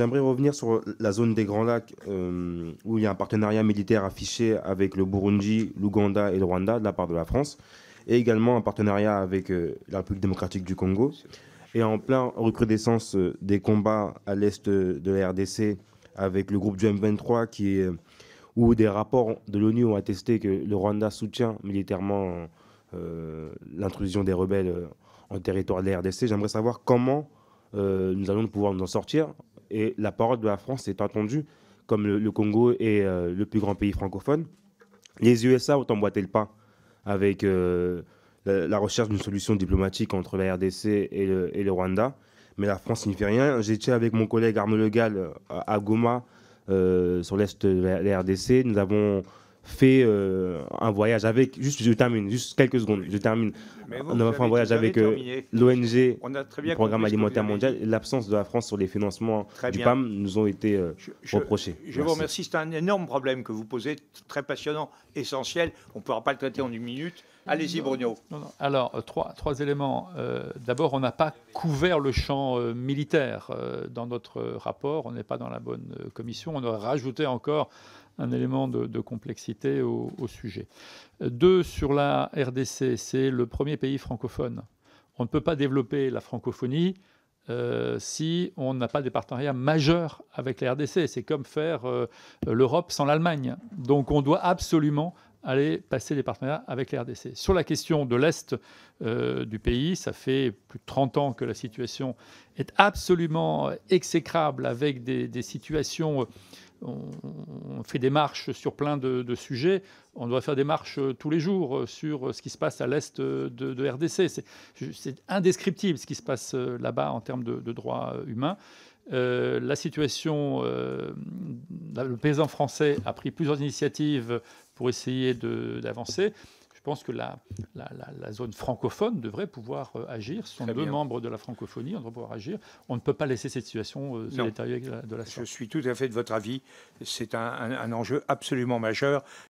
J'aimerais revenir sur la zone des Grands Lacs, euh, où il y a un partenariat militaire affiché avec le Burundi, l'Ouganda et le Rwanda de la part de la France, et également un partenariat avec euh, la République démocratique du Congo. Et en plein recrudescence euh, des combats à l'est de la RDC avec le groupe du M23, qui où des rapports de l'ONU ont attesté que le Rwanda soutient militairement l'intrusion des rebelles en territoire de la RDC, j'aimerais savoir comment nous allons pouvoir nous en sortir et la parole de la France est entendue, comme le, Congo est euh, le plus grand pays francophone. Les USA ont emboîté le pas avec euh, la, recherche d'une solution diplomatique entre la RDC et le, Rwanda, mais la France n'y fait rien. J'étais avec mon collègue Arnaud Legal euh, à, Goma, sur l'est de la, RDC. Nous avons fait euh, un voyage avec, juste je termine, juste quelques secondes, je termine. Euh, on a fait un voyage avec l'ONG, le Programme Alimentaire Mondial. L'absence de la France sur les financements du PAM nous ont été euh, reprochés. Je vous remercie, c'est un énorme problème que vous posez, très passionnant, essentiel. On ne pourra pas le traiter en une minute. Allez-y, Bruno. Alors, trois, trois éléments. D'abord, on n'a pas couvert le champ militaire dans notre rapport. On n'est pas dans la bonne commission. On aurait rajouté encore un élément de complexité au, sujet. Deux, sur la RDC, c'est le premier pays francophone. On ne peut pas développer la francophonie euh, si on n'a pas des partenariats majeurs avec la RDC. C'est comme faire euh, l'Europe sans l'Allemagne. Donc on doit absolument aller passer des partenariats avec la RDC. Sur la question de l'Est euh, du pays, ça fait plus de 30 ans que la situation est absolument exécrable avec des situations on, fait des marches sur plein de, sujets. On doit faire des marches euh, tous les jours euh, sur euh, ce qui se passe à l'est de, RDC. C'est indescriptible ce qui se passe là-bas en termes de, droits humains. la situation, le paysan français a pris plusieurs initiatives pour essayer d'avancer je pense que la, zone francophone devrait pouvoir euh, agir. Ce sont deux membres de la francophonie, on devrait pouvoir agir. On ne peut pas laisser cette situation euh, se de la sorte. Je suis tout à fait de votre avis. C'est un enjeu absolument majeur.